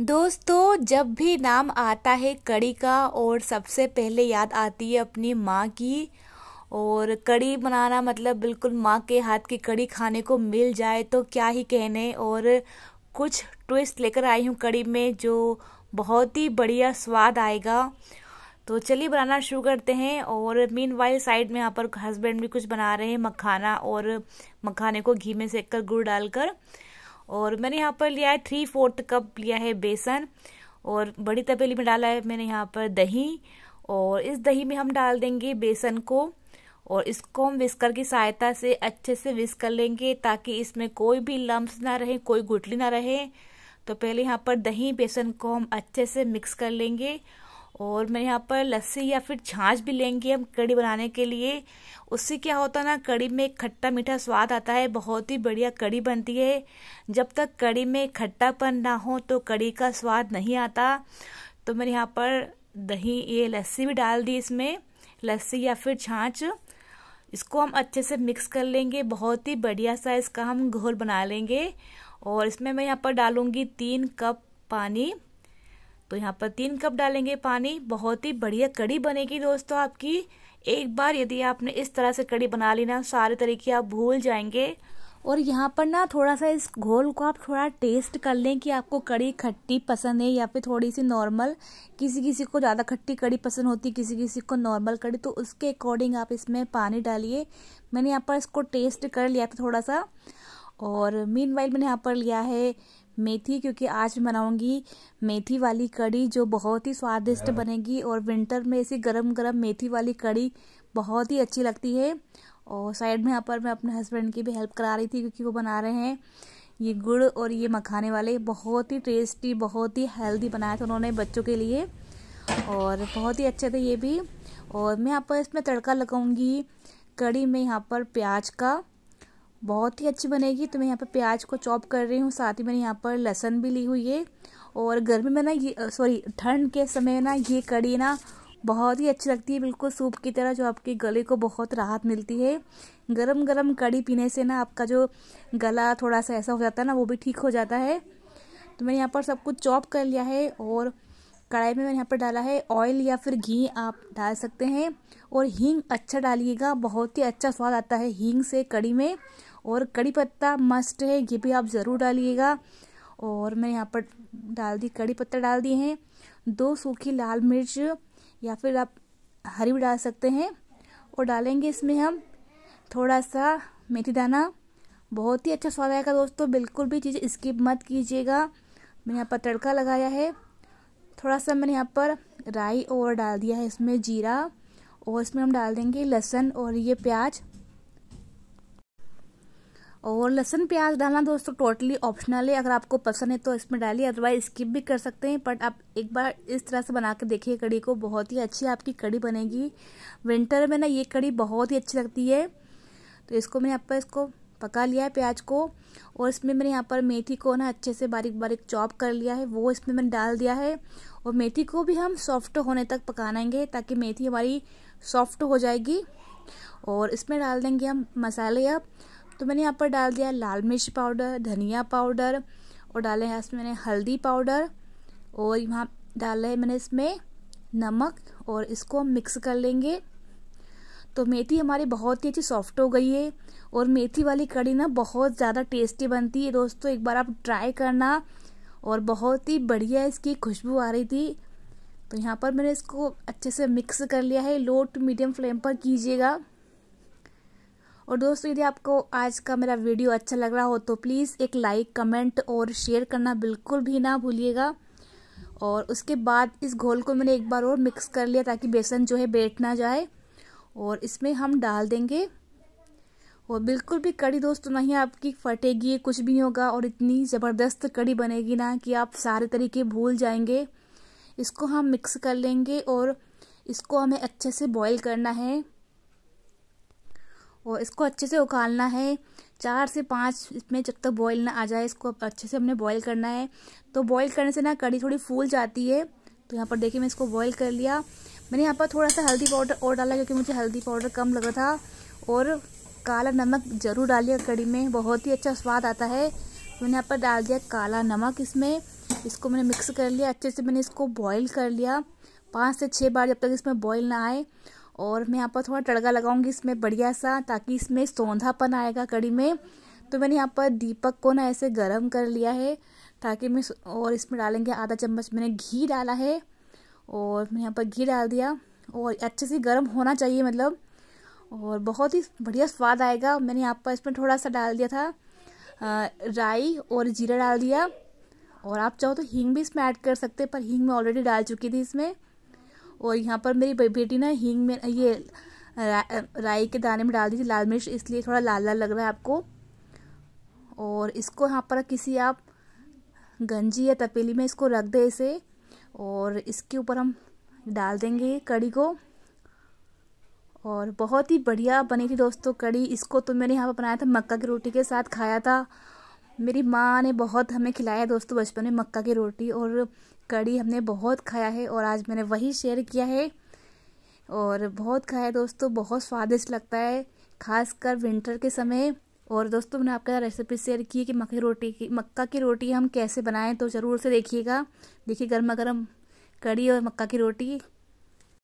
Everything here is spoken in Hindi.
दोस्तों जब भी नाम आता है कड़ी का और सबसे पहले याद आती है अपनी माँ की और कड़ी बनाना मतलब बिल्कुल माँ के हाथ की कड़ी खाने को मिल जाए तो क्या ही कहने और कुछ ट्विस्ट लेकर आई हूँ कड़ी में जो बहुत ही बढ़िया स्वाद आएगा तो चलिए बनाना शुरू करते हैं और मीन वाइल साइड में यहाँ पर हस्बैंड भी कुछ बना रहे हैं मखाना और मखाने को घी में सेक कर गुड़ डालकर और मैंने यहाँ पर लिया है थ्री फोर्थ कप लिया है बेसन और बड़ी तपेली में डाला है मैंने यहाँ पर दही और इस दही में हम डाल देंगे बेसन को और इसको हम विस्कर की सहायता से अच्छे से विस्क कर लेंगे ताकि इसमें कोई भी लम्ब ना रहे कोई गुटली ना रहे तो पहले यहाँ पर दही बेसन को हम अच्छे से मिक्स कर लेंगे और मैं यहाँ पर लस्सी या फिर छाछ भी लेंगे हम कड़ी बनाने के लिए उससे क्या होता है ना कड़ी में खट्टा मीठा स्वाद आता है बहुत ही बढ़िया कड़ी बनती है जब तक कड़ी में खट्टापन ना हो तो कड़ी का स्वाद नहीं आता तो मैंने यहाँ पर दही ये लस्सी भी डाल दी इसमें लस्सी या फिर छाछ इसको हम अच्छे से मिक्स कर लेंगे बहुत ही बढ़िया सा इसका हम घोल बना लेंगे और इसमें मैं यहाँ पर डालूँगी तीन कप पानी तो यहाँ पर तीन कप डालेंगे पानी बहुत ही बढ़िया कड़ी बनेगी दोस्तों आपकी एक बार यदि आपने इस तरह से कड़ी बना ली ना सारे तरीके आप भूल जाएंगे और यहाँ पर ना थोड़ा सा इस घोल को आप थोड़ा टेस्ट कर लें कि आपको कड़ी खट्टी पसंद है या फिर थोड़ी सी नॉर्मल किसी किसी को ज़्यादा खट्टी कड़ी पसंद होती किसी किसी को नॉर्मल कड़ी तो उसके अकॉर्डिंग आप इसमें पानी डालिए मैंने यहाँ पर इसको टेस्ट कर लिया था थोड़ा सा और मीन वाइल मैंने यहाँ पर लिया है मेथी क्योंकि आज मैं बनाऊंगी मेथी वाली कड़ी जो बहुत ही स्वादिष्ट हाँ। बनेगी और विंटर में ऐसी गरम गरम मेथी वाली कड़ी बहुत ही अच्छी लगती है और साइड में यहाँ पर मैं अपने हस्बैंड की भी हेल्प करा रही थी क्योंकि वो बना रहे हैं ये गुड़ और ये मखाने वाले बहुत ही टेस्टी बहुत ही हेल्दी बनाए थे उन्होंने बच्चों के लिए और बहुत ही अच्छे थे ये भी और मैं यहाँ पर इसमें तड़का लगाऊंगी कड़ी में यहाँ पर प्याज का बहुत ही अच्छी बनेगी तो मैं यहाँ पर प्याज को चॉप कर रही हूँ साथ ही मैंने यहाँ पर लहसन भी ली हुई है और गर्मी में ना ये सॉरी ठंड के समय ना ये कड़ी ना बहुत ही अच्छी लगती है बिल्कुल सूप की तरह जो आपके गले को बहुत राहत मिलती है गरम गरम कड़ी पीने से ना आपका जो गला थोड़ा सा ऐसा हो जाता है ना वो भी ठीक हो जाता है तो मैंने यहाँ पर सब कुछ चॉप कर लिया है और कढ़ाई में मैंने यहाँ पर डाला है ऑयल या फिर घी आप डाल सकते हैं और हींग अच्छा डालिएगा बहुत ही अच्छा स्वाद आता है हींग से कड़ी में और कड़ी पत्ता मस्ट है ये भी आप ज़रूर डालिएगा और मैंने यहाँ पर डाल दी कड़ी पत्ता डाल दिए हैं दो सूखी लाल मिर्च या फिर आप हरी भी डाल सकते हैं और डालेंगे इसमें हम थोड़ा सा मेथी दाना बहुत ही अच्छा स्वाद आएगा दोस्तों बिल्कुल भी चीज़ें स्किप मत कीजिएगा मैंने यहाँ पर तड़का लगाया है थोड़ा सा मैंने यहाँ पर राई और डाल दिया है इसमें जीरा और इसमें हम डाल देंगे लहसुन और ये प्याज और लहसुन प्याज डालना दोस्तों टोटली ऑप्शनल है अगर आपको पसंद है तो इसमें डालिए अदरवाइज स्किप भी कर सकते हैं बट आप एक बार इस तरह से बना के देखिए कड़ी को बहुत ही अच्छी आपकी कड़ी बनेगी विंटर में ना ये कड़ी बहुत ही अच्छी लगती है तो इसको मैंने यहाँ पर इसको पका लिया है प्याज को और इसमें मैंने यहाँ पर मेथी को ना अच्छे से बारीक बारीक चॉप कर लिया है वो इसमें मैंने डाल दिया है और मेथी को भी हम सॉफ्ट होने तक पकाएंगे ताकि मेथी हमारी सॉफ्ट हो जाएगी और इसमें डाल देंगे हम मसाले अब तो मैंने यहाँ पर डाल दिया लाल मिर्च पाउडर धनिया पाउडर और डाले हैं इसमें मैंने हल्दी पाउडर और यहाँ डाला है मैंने इसमें नमक और इसको मिक्स कर लेंगे तो मेथी हमारी बहुत ही अच्छी सॉफ्ट हो गई है और मेथी वाली कड़ी ना बहुत ज़्यादा टेस्टी बनती है दोस्तों एक बार आप ट्राई करना और बहुत ही बढ़िया इसकी खुशबू आ रही थी तो यहाँ पर मैंने इसको अच्छे से मिक्स कर लिया है लो टू मीडियम फ्लेम पर कीजिएगा और दोस्तों यदि आपको आज का मेरा वीडियो अच्छा लग रहा हो तो प्लीज़ एक लाइक कमेंट और शेयर करना बिल्कुल भी ना भूलिएगा और उसके बाद इस घोल को मैंने एक बार और मिक्स कर लिया ताकि बेसन जो है बैठ ना जाए और इसमें हम डाल देंगे और बिल्कुल भी कड़ी दोस्तों नहीं आपकी फटेगी कुछ भी होगा और इतनी ज़बरदस्त कड़ी बनेगी ना कि आप सारे तरीके भूल जाएंगे इसको हम मिक्स कर लेंगे और इसको हमें अच्छे से बॉईल करना है और इसको अच्छे से उखालना है चार से पाँच इसमें जब तक बॉईल ना आ जाए इसको अच्छे से हमने बॉईल करना है तो बॉईल करने से ना कड़ी थोड़ी फूल जाती है तो यहाँ पर देखिए मैं इसको बॉईल कर लिया मैंने यहाँ पर थोड़ा सा हल्दी पाउडर और डाला क्योंकि मुझे हल्दी पाउडर कम लगा था और काला नमक ज़रूर डालिए कड़ी में बहुत ही अच्छा स्वाद आता है मैंने यहाँ पर डाल दिया काला नमक इसमें इसको मैंने मिक्स कर लिया अच्छे से मैंने इसको बॉयल कर लिया पाँच से छः बार जब तक इसमें बॉयल ना आए और मैं यहाँ पर थोड़ा तड़का लगाऊंगी इसमें बढ़िया सा ताकि इसमें सौंधापन आएगा कड़ी में तो मैंने यहाँ पर दीपक को ना ऐसे गर्म कर लिया है ताकि मैं और इसमें डालेंगे आधा चम्मच मैंने घी डाला है और मैंने यहाँ पर घी डाल दिया और अच्छे से गर्म होना चाहिए मतलब और बहुत ही बढ़िया स्वाद आएगा मैंने यहाँ पर इसमें थोड़ा सा डाल दिया था आ, राई और जीरा डाल दिया और आप चाहो तो हींग भी इसमें ऐड कर सकते पर हींग मैं ऑलरेडी डाल चुकी थी इसमें और यहाँ पर मेरी बेटी ना हींग में ये रा, राई के दाने में डाल दी थी लाल मिर्च इसलिए थोड़ा लाल लाल लग रहा है आपको और इसको यहाँ पर किसी आप गंजी या तपेली में इसको रख दे इसे और इसके ऊपर हम डाल देंगे कड़ी को और बहुत ही बढ़िया बनी थी दोस्तों कड़ी इसको तो मैंने यहाँ पर बनाया था मक्का की रोटी के साथ खाया था मेरी माँ ने बहुत हमें खिलाया दोस्तों बचपन में मक्का की रोटी और कड़ी हमने बहुत खाया है और आज मैंने वही शेयर किया है और बहुत खाया है दोस्तों बहुत स्वादिष्ट लगता है खासकर विंटर के समय और दोस्तों मैंने आपके साथ रेसिपी शेयर की है कि मक्की रोटी की मक्का की रोटी हम कैसे बनाएं तो ज़रूर से देखिएगा देखिए गर्मा गर्म कड़ी और मक्का की रोटी